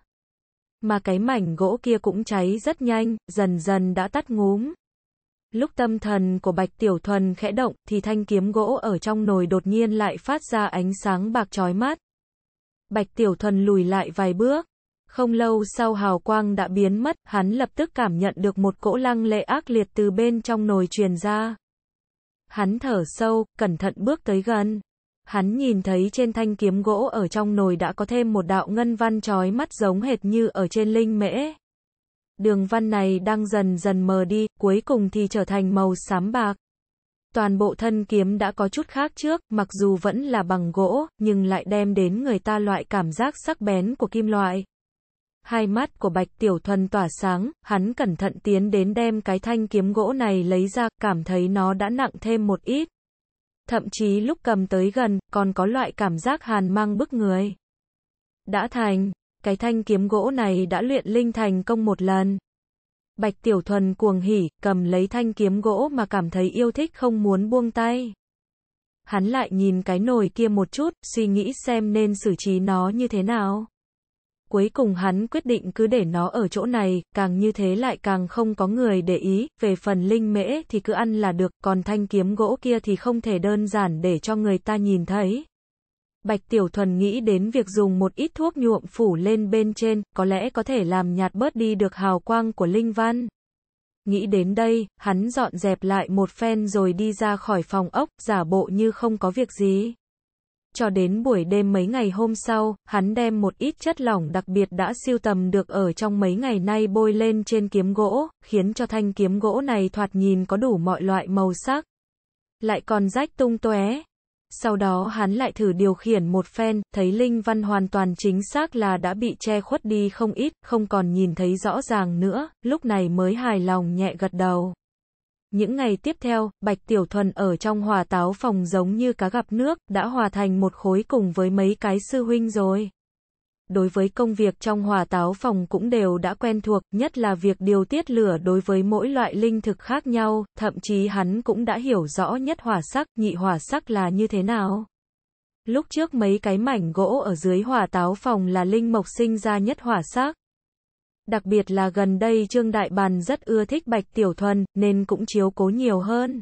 Mà cái mảnh gỗ kia cũng cháy rất nhanh, dần dần đã tắt ngúm. Lúc tâm thần của Bạch Tiểu Thuần khẽ động thì thanh kiếm gỗ ở trong nồi đột nhiên lại phát ra ánh sáng bạc chói mắt. Bạch Tiểu Thuần lùi lại vài bước. Không lâu sau hào quang đã biến mất, hắn lập tức cảm nhận được một cỗ lăng lệ ác liệt từ bên trong nồi truyền ra. Hắn thở sâu, cẩn thận bước tới gần. Hắn nhìn thấy trên thanh kiếm gỗ ở trong nồi đã có thêm một đạo ngân văn chói mắt giống hệt như ở trên linh mễ đường văn này đang dần dần mờ đi, cuối cùng thì trở thành màu xám bạc. Toàn bộ thân kiếm đã có chút khác trước, mặc dù vẫn là bằng gỗ, nhưng lại đem đến người ta loại cảm giác sắc bén của kim loại. Hai mắt của Bạch Tiểu Thuần tỏa sáng, hắn cẩn thận tiến đến đem cái thanh kiếm gỗ này lấy ra, cảm thấy nó đã nặng thêm một ít. Thậm chí lúc cầm tới gần, còn có loại cảm giác hàn mang bức người. Đã thành cái thanh kiếm gỗ này đã luyện linh thành công một lần. Bạch Tiểu Thuần cuồng hỉ, cầm lấy thanh kiếm gỗ mà cảm thấy yêu thích không muốn buông tay. Hắn lại nhìn cái nồi kia một chút, suy nghĩ xem nên xử trí nó như thế nào. Cuối cùng hắn quyết định cứ để nó ở chỗ này, càng như thế lại càng không có người để ý, về phần linh mễ thì cứ ăn là được, còn thanh kiếm gỗ kia thì không thể đơn giản để cho người ta nhìn thấy. Bạch Tiểu Thuần nghĩ đến việc dùng một ít thuốc nhuộm phủ lên bên trên, có lẽ có thể làm nhạt bớt đi được hào quang của Linh Văn. Nghĩ đến đây, hắn dọn dẹp lại một phen rồi đi ra khỏi phòng ốc, giả bộ như không có việc gì. Cho đến buổi đêm mấy ngày hôm sau, hắn đem một ít chất lỏng đặc biệt đã siêu tầm được ở trong mấy ngày nay bôi lên trên kiếm gỗ, khiến cho thanh kiếm gỗ này thoạt nhìn có đủ mọi loại màu sắc. Lại còn rách tung tóe, sau đó hắn lại thử điều khiển một phen, thấy Linh Văn hoàn toàn chính xác là đã bị che khuất đi không ít, không còn nhìn thấy rõ ràng nữa, lúc này mới hài lòng nhẹ gật đầu. Những ngày tiếp theo, Bạch Tiểu Thuần ở trong hòa táo phòng giống như cá gặp nước, đã hòa thành một khối cùng với mấy cái sư huynh rồi đối với công việc trong hòa táo phòng cũng đều đã quen thuộc, nhất là việc điều tiết lửa đối với mỗi loại linh thực khác nhau, thậm chí hắn cũng đã hiểu rõ nhất hỏa sắc, nhị hỏa sắc là như thế nào. Lúc trước mấy cái mảnh gỗ ở dưới hỏa táo phòng là linh mộc sinh ra nhất hỏa sắc. Đặc biệt là gần đây Trương Đại Bàn rất ưa thích Bạch Tiểu Thuần, nên cũng chiếu cố nhiều hơn.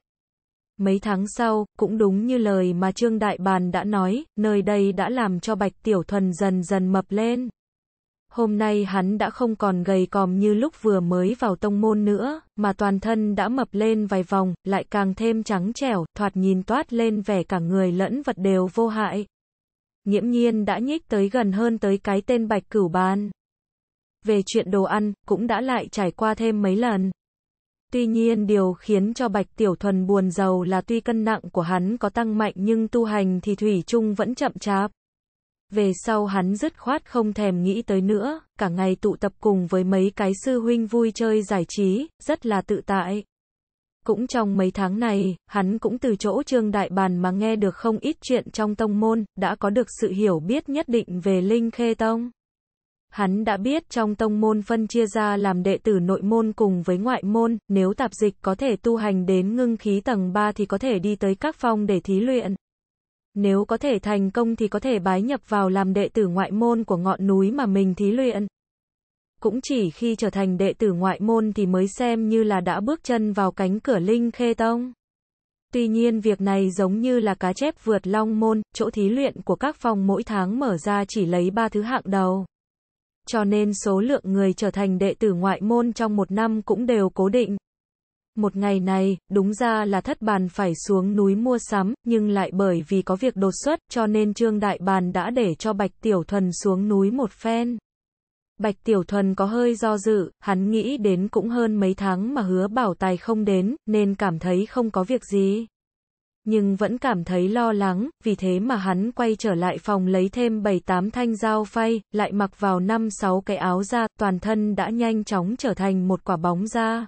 Mấy tháng sau, cũng đúng như lời mà Trương Đại Bàn đã nói, nơi đây đã làm cho Bạch Tiểu Thuần dần dần mập lên. Hôm nay hắn đã không còn gầy còm như lúc vừa mới vào tông môn nữa, mà toàn thân đã mập lên vài vòng, lại càng thêm trắng trẻo, thoạt nhìn toát lên vẻ cả người lẫn vật đều vô hại. Nghiễm nhiên đã nhích tới gần hơn tới cái tên Bạch Cửu Bàn. Về chuyện đồ ăn, cũng đã lại trải qua thêm mấy lần. Tuy nhiên điều khiến cho Bạch Tiểu Thuần buồn giàu là tuy cân nặng của hắn có tăng mạnh nhưng tu hành thì Thủy chung vẫn chậm chạp. Về sau hắn dứt khoát không thèm nghĩ tới nữa, cả ngày tụ tập cùng với mấy cái sư huynh vui chơi giải trí, rất là tự tại. Cũng trong mấy tháng này, hắn cũng từ chỗ Trương Đại Bàn mà nghe được không ít chuyện trong tông môn, đã có được sự hiểu biết nhất định về Linh Khê Tông. Hắn đã biết trong tông môn phân chia ra làm đệ tử nội môn cùng với ngoại môn, nếu tạp dịch có thể tu hành đến ngưng khí tầng 3 thì có thể đi tới các phong để thí luyện. Nếu có thể thành công thì có thể bái nhập vào làm đệ tử ngoại môn của ngọn núi mà mình thí luyện. Cũng chỉ khi trở thành đệ tử ngoại môn thì mới xem như là đã bước chân vào cánh cửa linh khê tông. Tuy nhiên việc này giống như là cá chép vượt long môn, chỗ thí luyện của các phòng mỗi tháng mở ra chỉ lấy ba thứ hạng đầu cho nên số lượng người trở thành đệ tử ngoại môn trong một năm cũng đều cố định. Một ngày này, đúng ra là thất bàn phải xuống núi mua sắm, nhưng lại bởi vì có việc đột xuất, cho nên Trương Đại Bàn đã để cho Bạch Tiểu Thuần xuống núi một phen. Bạch Tiểu Thuần có hơi do dự, hắn nghĩ đến cũng hơn mấy tháng mà hứa bảo tài không đến, nên cảm thấy không có việc gì nhưng vẫn cảm thấy lo lắng, vì thế mà hắn quay trở lại phòng lấy thêm 7-8 thanh dao phay, lại mặc vào 5-6 cái áo da, toàn thân đã nhanh chóng trở thành một quả bóng da.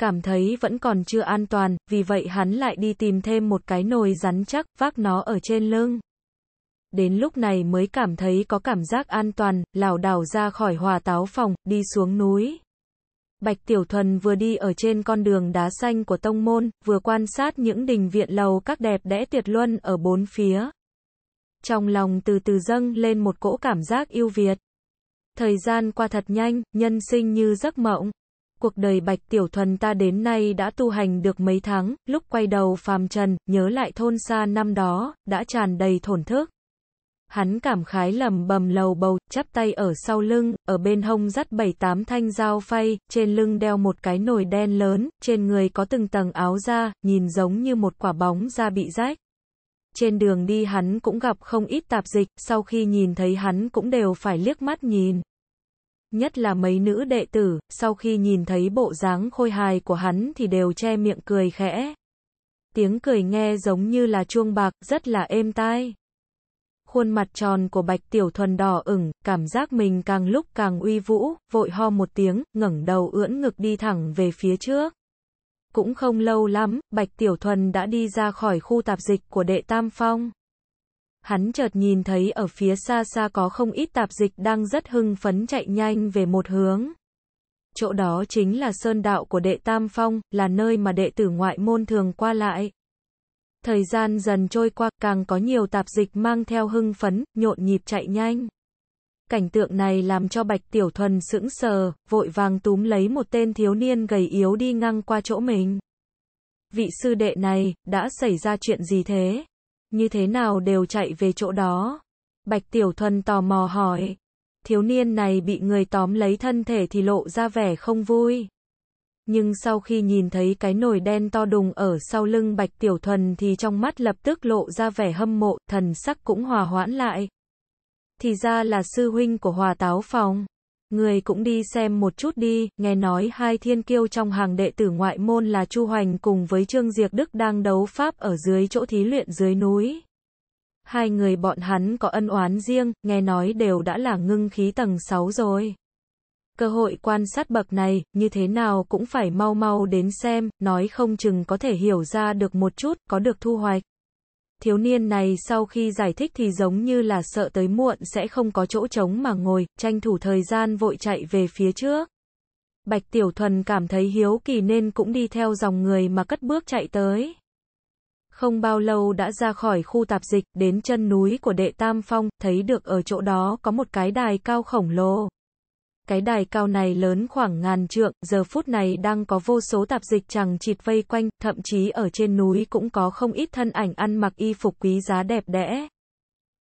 Cảm thấy vẫn còn chưa an toàn, vì vậy hắn lại đi tìm thêm một cái nồi rắn chắc, vác nó ở trên lưng. Đến lúc này mới cảm thấy có cảm giác an toàn, lảo đảo ra khỏi hòa táo phòng, đi xuống núi. Bạch Tiểu Thuần vừa đi ở trên con đường đá xanh của tông môn, vừa quan sát những đình viện lầu các đẹp đẽ tuyệt luân ở bốn phía. Trong lòng từ từ dâng lên một cỗ cảm giác yêu Việt. Thời gian qua thật nhanh, nhân sinh như giấc mộng. Cuộc đời Bạch Tiểu Thuần ta đến nay đã tu hành được mấy tháng, lúc quay đầu phàm trần, nhớ lại thôn xa năm đó, đã tràn đầy thổn thức. Hắn cảm khái lầm bầm lầu bầu, chắp tay ở sau lưng, ở bên hông dắt bảy tám thanh dao phay, trên lưng đeo một cái nồi đen lớn, trên người có từng tầng áo da, nhìn giống như một quả bóng da bị rách. Trên đường đi hắn cũng gặp không ít tạp dịch, sau khi nhìn thấy hắn cũng đều phải liếc mắt nhìn. Nhất là mấy nữ đệ tử, sau khi nhìn thấy bộ dáng khôi hài của hắn thì đều che miệng cười khẽ. Tiếng cười nghe giống như là chuông bạc, rất là êm tai khuôn mặt tròn của Bạch Tiểu Thuần đỏ ửng, cảm giác mình càng lúc càng uy vũ, vội ho một tiếng, ngẩng đầu ưỡn ngực đi thẳng về phía trước. Cũng không lâu lắm, Bạch Tiểu Thuần đã đi ra khỏi khu tạp dịch của đệ Tam Phong. Hắn chợt nhìn thấy ở phía xa xa có không ít tạp dịch đang rất hưng phấn chạy nhanh về một hướng. Chỗ đó chính là sơn đạo của đệ Tam Phong, là nơi mà đệ tử ngoại môn thường qua lại thời gian dần trôi qua, càng có nhiều tạp dịch mang theo hưng phấn, nhộn nhịp chạy nhanh. Cảnh tượng này làm cho Bạch Tiểu Thuần sững sờ, vội vàng túm lấy một tên thiếu niên gầy yếu đi ngang qua chỗ mình. Vị sư đệ này, đã xảy ra chuyện gì thế? Như thế nào đều chạy về chỗ đó? Bạch Tiểu Thuần tò mò hỏi. Thiếu niên này bị người tóm lấy thân thể thì lộ ra vẻ không vui nhưng sau khi nhìn thấy cái nồi đen to đùng ở sau lưng Bạch Tiểu Thuần thì trong mắt lập tức lộ ra vẻ hâm mộ, thần sắc cũng hòa hoãn lại. Thì ra là sư huynh của hòa táo phòng. Người cũng đi xem một chút đi, nghe nói hai thiên kiêu trong hàng đệ tử ngoại môn là Chu Hoành cùng với Trương Diệc Đức đang đấu pháp ở dưới chỗ thí luyện dưới núi. Hai người bọn hắn có ân oán riêng, nghe nói đều đã là ngưng khí tầng 6 rồi cơ hội quan sát bậc này, như thế nào cũng phải mau mau đến xem, nói không chừng có thể hiểu ra được một chút, có được thu hoạch. Thiếu niên này sau khi giải thích thì giống như là sợ tới muộn sẽ không có chỗ trống mà ngồi, tranh thủ thời gian vội chạy về phía trước. Bạch Tiểu Thuần cảm thấy hiếu kỳ nên cũng đi theo dòng người mà cất bước chạy tới. Không bao lâu đã ra khỏi khu tạp dịch, đến chân núi của đệ Tam Phong, thấy được ở chỗ đó có một cái đài cao khổng lồ. Cái đài cao này lớn khoảng ngàn trượng, giờ phút này đang có vô số tạp dịch chẳng chịt vây quanh, thậm chí ở trên núi cũng có không ít thân ảnh ăn mặc y phục quý giá đẹp đẽ.